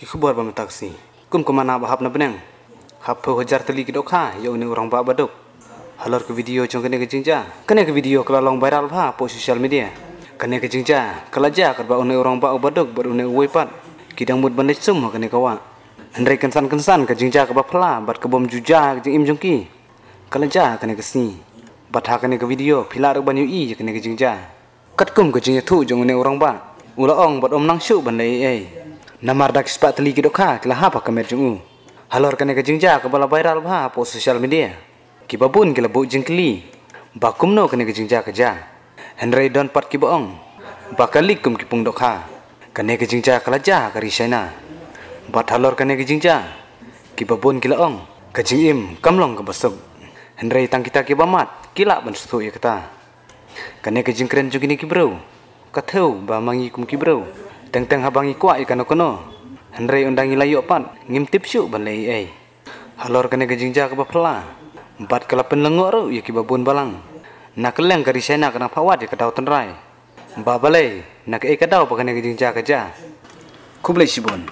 ki khabar bam taksi kum ko mana bahap na benang hap pho hajar tali ki dokha yo orang ba badok halor ke video chong kene ke jingja kene ke video kala long viral bha po social media kene ke jingja kala ja kar ba une orang ba badok bar une pat kidang mut bandai sum kene kawa hendrai kensan kensan ke jingja ke ba phala bat ke bom juja ke jing im jengki? kala ja kene ke sni bat kene ke video pilar ban yu i kene ke jingja kat kum ke jingja thu jong une orang ba Ulaong ong bat om nang shu bandai ai namar dak spa teli ki dokha kila hapa kamer jengu halor kane ke jingja ka bala viral bha po media Kiba babun kila bu jengkeli. bakum no kane ke jingja keja. henry don pat ki boong bakali kum kipung pung dokha kane ke jingja kala ja kari shaina. bat halor kane ke jingja Kiba babun kila ong ka kamlong ke basuk henry tang kita kiba mat kila ban sutu ya kata kane ke jengkren jukini ki bro kathau ba mangi kum teng teng habangi kuat ikan kono henre undangi layu pan ngim tip syuk balai ai halor gajing jaga ke bapela empat kelapen lengok ro ya kibabun balang nak leng ke risena kena pawat ya kedau tenrai babalai nak e kedau gajing jaga kerja kublai sibon